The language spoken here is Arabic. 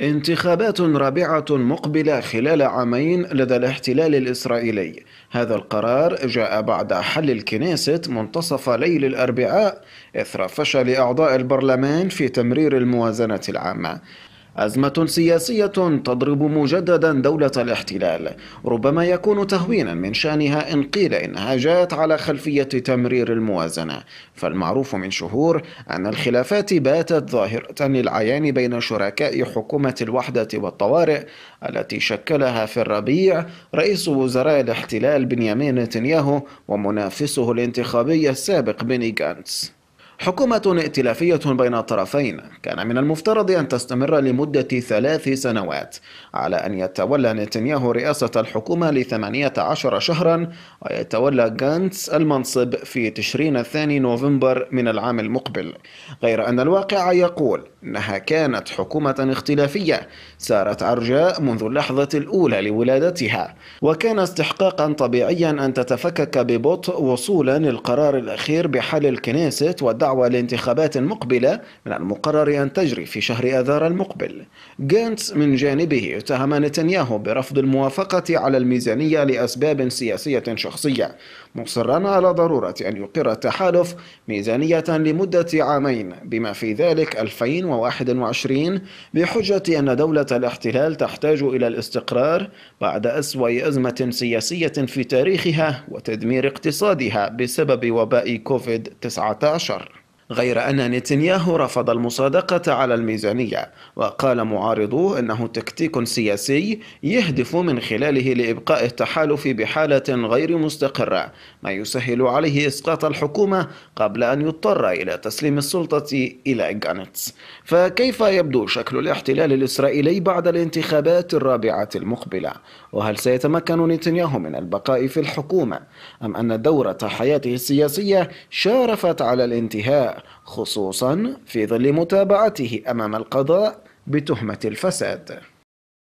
انتخابات رابعة مقبلة خلال عامين لدى الاحتلال الإسرائيلي هذا القرار جاء بعد حل الكنيست منتصف ليل الأربعاء إثر فشل أعضاء البرلمان في تمرير الموازنة العامة أزمة سياسية تضرب مجددا دولة الاحتلال ربما يكون تهوينا من شأنها إن قيل إنها جاءت على خلفية تمرير الموازنة فالمعروف من شهور أن الخلافات باتت ظاهرة للعيان بين شركاء حكومة الوحدة والطوارئ التي شكلها في الربيع رئيس وزراء الاحتلال بنيامين نتنياهو ومنافسه الانتخابي السابق بني جانتس حكومة ائتلافية بين الطرفين كان من المفترض أن تستمر لمدة ثلاث سنوات على أن يتولى نتنياهو رئاسة الحكومة لثمانية عشر شهرا ويتولى غانتس المنصب في تشرين الثاني نوفمبر من العام المقبل غير أن الواقع يقول أنها كانت حكومة اختلافية سارت عرجاء منذ اللحظة الأولى لولادتها وكان استحقاقا طبيعيا أن تتفكك ببطء وصولا للقرار الأخير بحل الكنيست والدعوة دعوة لانتخابات مقبلة من المقرر أن تجري في شهر آذار المقبل جانتس من جانبه اتهم نتنياهو برفض الموافقة على الميزانية لأسباب سياسية شخصية مصرا على ضرورة أن يقر التحالف ميزانية لمدة عامين بما في ذلك 2021 بحجة أن دولة الاحتلال تحتاج إلى الاستقرار بعد أسوأ أزمة سياسية في تاريخها وتدمير اقتصادها بسبب وباء كوفيد 19 غير أن نتنياهو رفض المصادقة على الميزانية وقال معارضوه أنه تكتيك سياسي يهدف من خلاله لإبقاء التحالف بحالة غير مستقرة ما يسهل عليه إسقاط الحكومة قبل أن يضطر إلى تسليم السلطة إلى غانتس فكيف يبدو شكل الاحتلال الإسرائيلي بعد الانتخابات الرابعة المقبلة وهل سيتمكن نتنياهو من البقاء في الحكومة أم أن دورة حياته السياسية شارفت على الانتهاء خصوصا في ظل متابعته أمام القضاء بتهمة الفساد